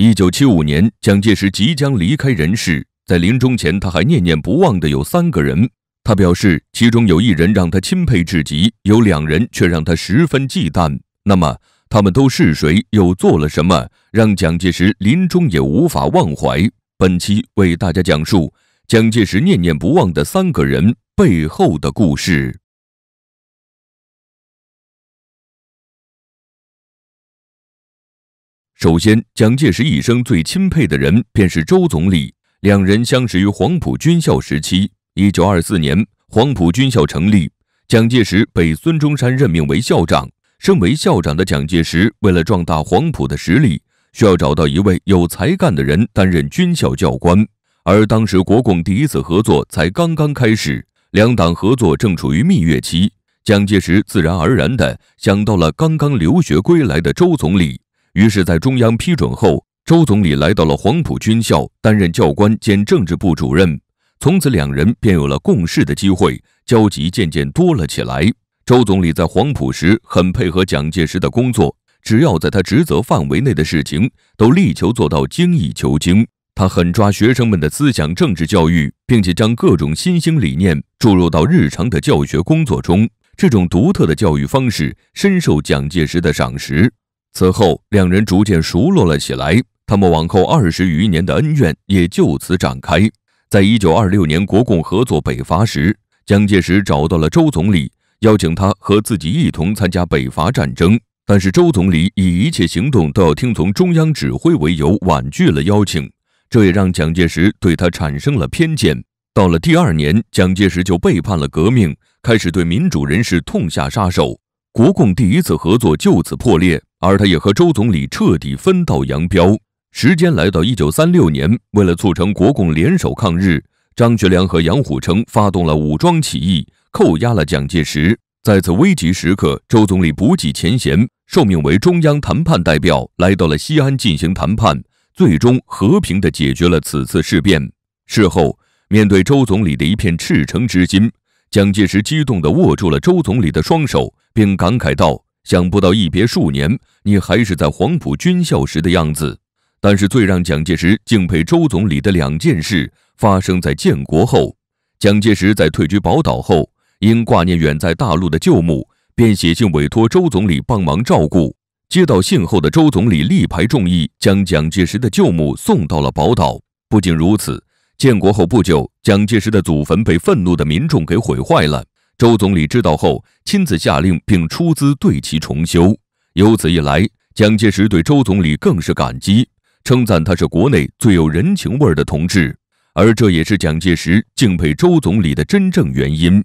一九七五年，蒋介石即将离开人世，在临终前，他还念念不忘的有三个人。他表示，其中有一人让他钦佩至极，有两人却让他十分忌惮。那么，他们都是谁？又做了什么，让蒋介石临终也无法忘怀？本期为大家讲述蒋介石念念不忘的三个人背后的故事。首先，蒋介石一生最钦佩的人便是周总理。两人相识于黄埔军校时期。一九二四年，黄埔军校成立，蒋介石被孙中山任命为校长。身为校长的蒋介石，为了壮大黄埔的实力，需要找到一位有才干的人担任军校教官。而当时国共第一次合作才刚刚开始，两党合作正处于蜜月期，蒋介石自然而然地想到了刚刚留学归来的周总理。于是，在中央批准后，周总理来到了黄埔军校，担任教官兼政治部主任。从此，两人便有了共事的机会，交集渐渐多了起来。周总理在黄埔时很配合蒋介石的工作，只要在他职责范围内的事情，都力求做到精益求精。他狠抓学生们的思想政治教育，并且将各种新兴理念注入到日常的教学工作中。这种独特的教育方式深受蒋介石的赏识。此后，两人逐渐熟络了起来。他们往后二十余年的恩怨也就此展开。在一九二六年，国共合作北伐时，蒋介石找到了周总理，邀请他和自己一同参加北伐战争。但是，周总理以一切行动都要听从中央指挥为由婉拒了邀请。这也让蒋介石对他产生了偏见。到了第二年，蒋介石就背叛了革命，开始对民主人士痛下杀手。国共第一次合作就此破裂，而他也和周总理彻底分道扬镳。时间来到一九三六年，为了促成国共联手抗日，张学良和杨虎城发动了武装起义，扣押了蒋介石。在此危急时刻，周总理不计前嫌，受命为中央谈判代表，来到了西安进行谈判，最终和平地解决了此次事变。事后，面对周总理的一片赤诚之心。蒋介石激动地握住了周总理的双手，并感慨道：“想不到一别数年，你还是在黄埔军校时的样子。”但是，最让蒋介石敬佩周总理的两件事发生在建国后。蒋介石在退居宝岛后，因挂念远在大陆的舅母，便写信委托周总理帮忙照顾。接到信后的周总理力排众议，将蒋介石的舅母送到了宝岛。不仅如此。建国后不久，蒋介石的祖坟被愤怒的民众给毁坏了。周总理知道后，亲自下令并出资对其重修。由此一来，蒋介石对周总理更是感激，称赞他是国内最有人情味的同志。而这也是蒋介石敬佩周总理的真正原因。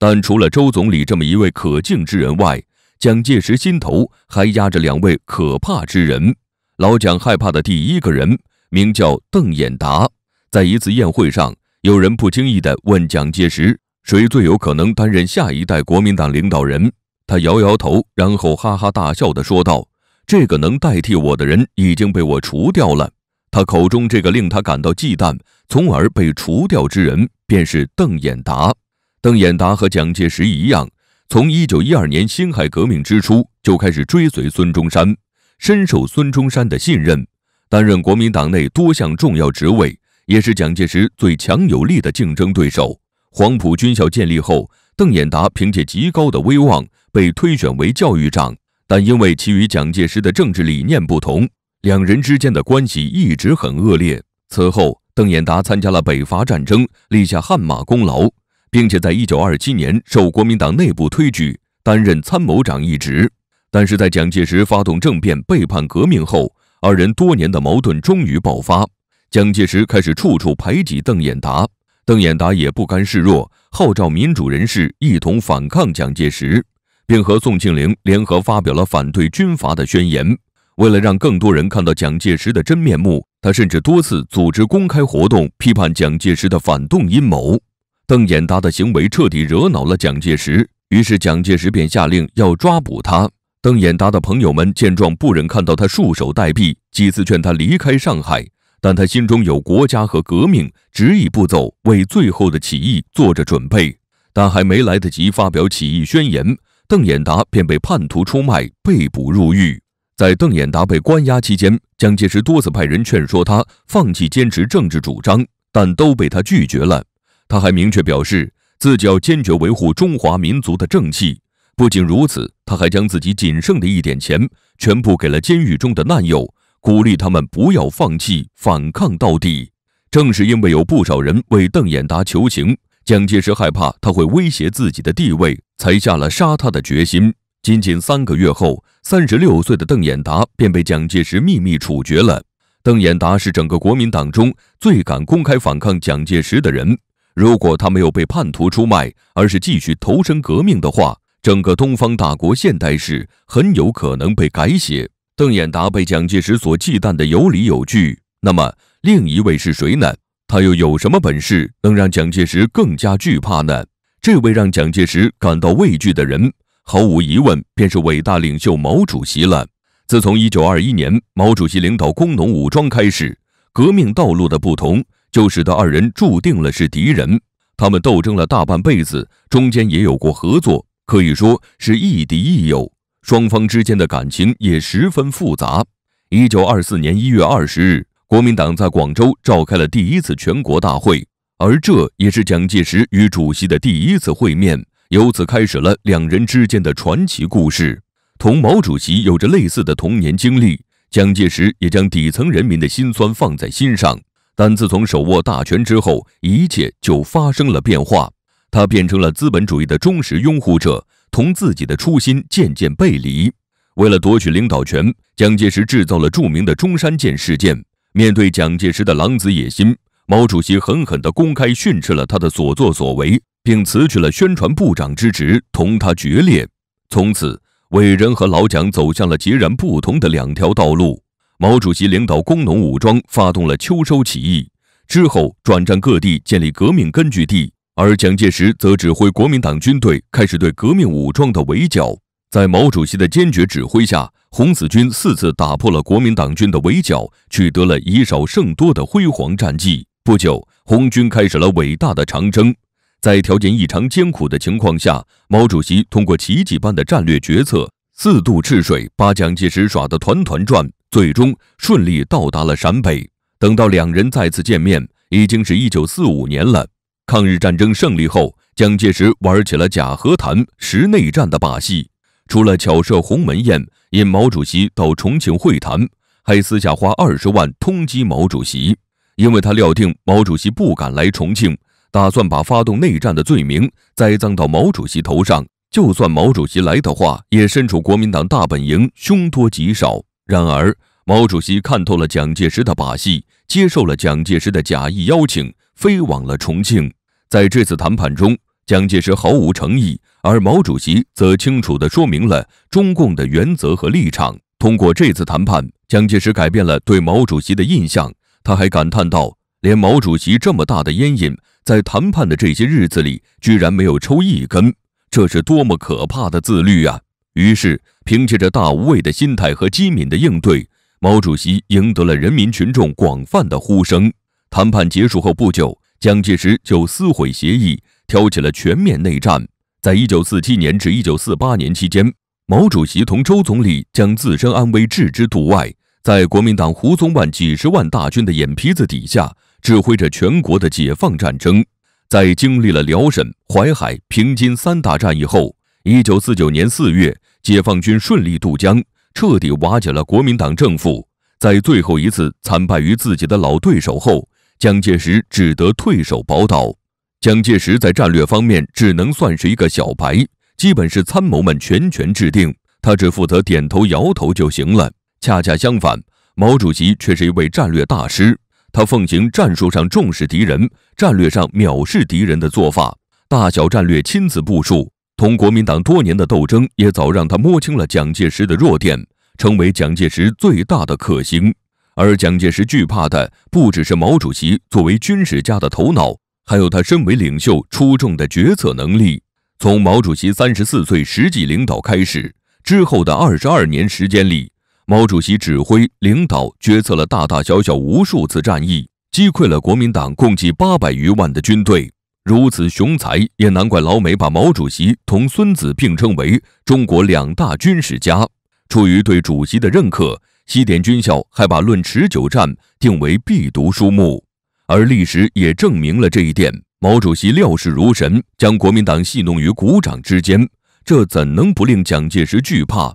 但除了周总理这么一位可敬之人外，蒋介石心头还压着两位可怕之人。老蒋害怕的第一个人名叫邓演达。在一次宴会上，有人不经意地问蒋介石：“谁最有可能担任下一代国民党领导人？”他摇摇头，然后哈哈大笑地说道：“这个能代替我的人已经被我除掉了。”他口中这个令他感到忌惮，从而被除掉之人，便是邓演达。邓演达和蒋介石一样，从1912年辛亥革命之初就开始追随孙中山，深受孙中山的信任，担任国民党内多项重要职位。也是蒋介石最强有力的竞争对手。黄埔军校建立后，邓演达凭借极高的威望被推选为教育长，但因为其与蒋介石的政治理念不同，两人之间的关系一直很恶劣。此后，邓演达参加了北伐战争，立下汗马功劳，并且在一九二七年受国民党内部推举担任参谋长一职。但是在蒋介石发动政变背叛革命后，二人多年的矛盾终于爆发。蒋介石开始处处排挤邓演达，邓演达也不甘示弱，号召民主人士一同反抗蒋介石，并和宋庆龄联合发表了反对军阀的宣言。为了让更多人看到蒋介石的真面目，他甚至多次组织公开活动，批判蒋介石的反动阴谋。邓演达的行为彻底惹恼了蒋介石，于是蒋介石便下令要抓捕他。邓演达的朋友们见状，不忍看到他束手待毙，几次劝他离开上海。但他心中有国家和革命，执意不走，为最后的起义做着准备。但还没来得及发表起义宣言，邓演达便被叛徒出卖，被捕入狱。在邓演达被关押期间，蒋介石多次派人劝说他放弃坚持政治主张，但都被他拒绝了。他还明确表示自己要坚决维护中华民族的正气。不仅如此，他还将自己仅剩的一点钱全部给了监狱中的难友。鼓励他们不要放弃，反抗到底。正是因为有不少人为邓演达求情，蒋介石害怕他会威胁自己的地位，才下了杀他的决心。仅仅三个月后，三十六岁的邓演达便被蒋介石秘密处决了。邓演达是整个国民党中最敢公开反抗蒋介石的人。如果他没有被叛徒出卖，而是继续投身革命的话，整个东方大国现代史很有可能被改写。邓演达被蒋介石所忌惮的有理有据，那么另一位是谁呢？他又有什么本事能让蒋介石更加惧怕呢？这位让蒋介石感到畏惧的人，毫无疑问便是伟大领袖毛主席了。自从1921年毛主席领导工农武装开始，革命道路的不同就使得二人注定了是敌人。他们斗争了大半辈子，中间也有过合作，可以说是亦敌亦友。双方之间的感情也十分复杂。一九二四年一月二十日，国民党在广州召开了第一次全国大会，而这也是蒋介石与主席的第一次会面，由此开始了两人之间的传奇故事。同毛主席有着类似的童年经历，蒋介石也将底层人民的辛酸放在心上。但自从手握大权之后，一切就发生了变化，他变成了资本主义的忠实拥护者。同自己的初心渐渐背离。为了夺取领导权，蒋介石制造了著名的中山舰事件。面对蒋介石的狼子野心，毛主席狠狠地公开训斥了他的所作所为，并辞去了宣传部长之职，同他决裂。从此，伟人和老蒋走向了截然不同的两条道路。毛主席领导工农武装发动了秋收起义，之后转战各地，建立革命根据地。而蒋介石则指挥国民党军队开始对革命武装的围剿。在毛主席的坚决指挥下，红四军四次打破了国民党军的围剿，取得了以少胜多的辉煌战绩。不久，红军开始了伟大的长征。在条件异常艰苦的情况下，毛主席通过奇迹般的战略决策，四渡赤水，把蒋介石耍得团团转，最终顺利到达了陕北。等到两人再次见面，已经是一九四五年了。抗日战争胜利后，蒋介石玩起了假和谈、实内战的把戏。除了巧设鸿门宴，引毛主席到重庆会谈，还私下花二十万通缉毛主席，因为他料定毛主席不敢来重庆，打算把发动内战的罪名栽赃到毛主席头上。就算毛主席来的话，也身处国民党大本营，凶多吉少。然而，毛主席看透了蒋介石的把戏，接受了蒋介石的假意邀请。飞往了重庆。在这次谈判中，蒋介石毫无诚意，而毛主席则清楚地说明了中共的原则和立场。通过这次谈判，蒋介石改变了对毛主席的印象。他还感叹道：“连毛主席这么大的烟瘾，在谈判的这些日子里，居然没有抽一根，这是多么可怕的自律啊！”于是，凭借着大无畏的心态和机敏的应对，毛主席赢得了人民群众广泛的呼声。谈判结束后不久，蒋介石就撕毁协议，挑起了全面内战。在一九四七年至一九四八年期间，毛主席同周总理将自身安危置之度外，在国民党胡宗万几十万大军的眼皮子底下，指挥着全国的解放战争。在经历了辽沈、淮海、平津三大战役后，一九四九年四月，解放军顺利渡江，彻底瓦解了国民党政府。在最后一次惨败于自己的老对手后，蒋介石只得退守宝岛。蒋介石在战略方面只能算是一个小白，基本是参谋们全权制定，他只负责点头摇头就行了。恰恰相反，毛主席却是一位战略大师，他奉行战术上重视敌人，战略上藐视敌人的做法，大小战略亲自部署。同国民党多年的斗争也早让他摸清了蒋介石的弱点，成为蒋介石最大的克星。而蒋介石惧怕的不只是毛主席作为军事家的头脑，还有他身为领袖出众的决策能力。从毛主席三十四岁实际领导开始，之后的二十二年时间里，毛主席指挥、领导、决策了大大小小无数次战役，击溃了国民党共计八百余万的军队。如此雄才，也难怪老美把毛主席同孙子并称为中国两大军事家。出于对主席的认可。西点军校还把《论持久战》定为必读书目，而历史也证明了这一点。毛主席料事如神，将国民党戏弄于股掌之间，这怎能不令蒋介石惧怕？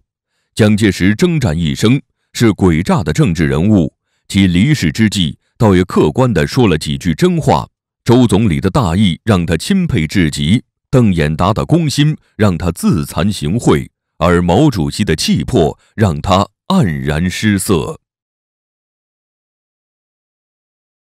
蒋介石征战一生，是诡诈的政治人物，其离世之际，倒也客观的说了几句真话。周总理的大义让他钦佩至极，邓演达的公心让他自惭形秽，而毛主席的气魄让他。黯然失色。